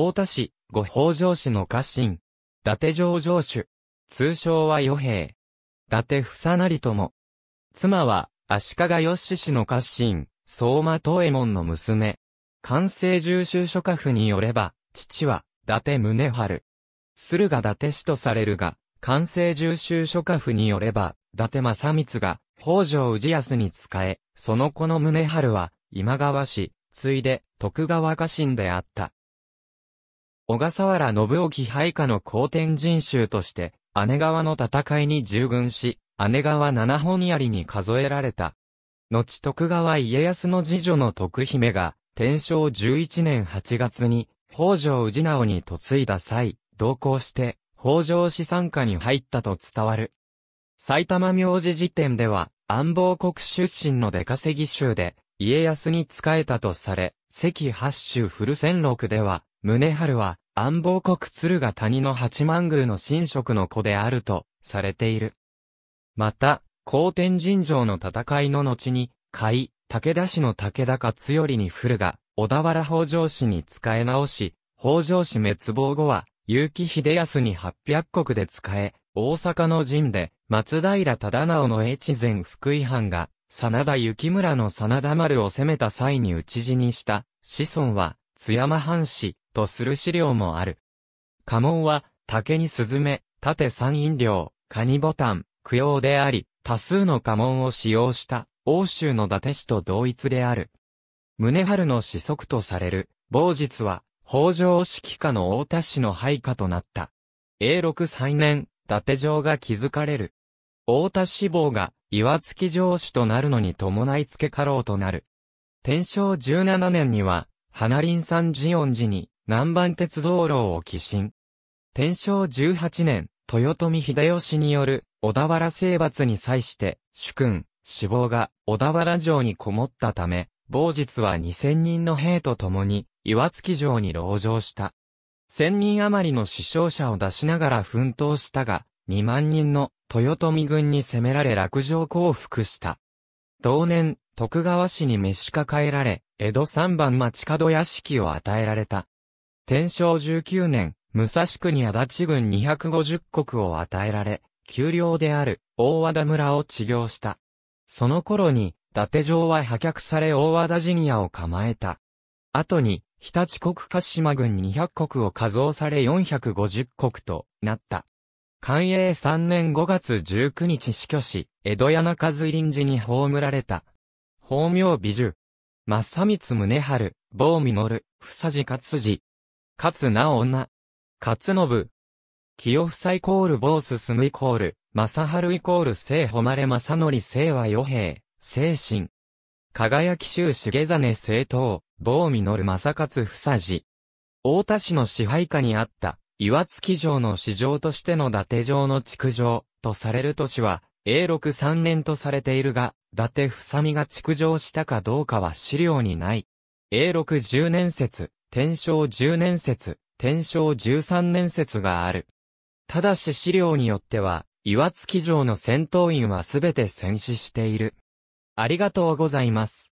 大田市、五北条市の家臣。伊達城城主。通称は与兵。伊達房成も。妻は、足利義氏の家臣、相馬東右衛門の娘。関西重修書家府によれば、父は、伊達宗春。駿河伊達氏とされるが、関西重修書家府によれば、伊達正光が、北条氏康に仕え、その子の宗春は、今川氏、ついで、徳川家臣であった。小笠原信沖配下の後天人衆として、姉川の戦いに従軍し、姉川七本槍に数えられた。後徳川家康の次女の徳姫が、天正11年8月に、北条氏直に嫁いだ際、同行して、北条氏参加に入ったと伝わる。埼玉名字辞典では、安房国出身の出稼ぎ衆で、家康に仕えたとされ、関八州古戦録では、宗春は、安房国鶴ヶ谷の八幡宮の神職の子であると、されている。また、高天神城の戦いの後に、甲斐、武田氏の武田勝頼に古が、小田原北条氏に使え直し、北条氏滅亡後は、結城秀康に八百国で使え、大阪の陣で、松平忠直の越前福井藩が、真田幸村の真田丸を攻めた際に討ち死にした、子孫は、津山藩士、とする資料もある。家紋は、竹にスズメ、縦三飲料、カニボタン、供養であり、多数の家紋を使用した、欧州の伊達氏と同一である。宗春の子息とされる、某日は、北条式下の大田氏の配下となった。永禄再年、伊達城が築かれる。大田志望が、岩月城主となるのに伴い付け家老となる。天正十七年には、花林山寺音寺に、南蛮鉄道路を寄進。天正18年、豊臣秀吉による小田原征伐に際して、主君、死亡が小田原城にこもったため、某日は2000人の兵と共に、岩月城に籠城した。1000人余りの死傷者を出しながら奮闘したが、2万人の豊臣軍に攻められ落城降伏した。同年、徳川氏に召し抱えられ、江戸三番町角屋敷を与えられた。天正19年、武蔵国足立軍250国を与えられ、丘陵である大和田村を治療した。その頃に、伊達城は破却され大和田ジニアを構えた。後に、日立国鹿島軍200国を加増され450国となった。寛永3年5月19日死去し、江戸中和臨時に葬られた。法名美樹。正光宗春、坊実、房治勝次、勝な女。勝信。清夫イコール坊進むイコール、正春イコール聖誉れ正則聖和与平、精神。輝き州重真正統、坊実る正勝房治。大田市の支配下にあった、岩月城の市場としての伊達城の築城、とされる都市は、永禄三年とされているが、伊達さ見が築城したかどうかは資料にない。永禄十年説、天正十年説、天正十三年説がある。ただし資料によっては、岩月城の戦闘員はすべて戦死している。ありがとうございます。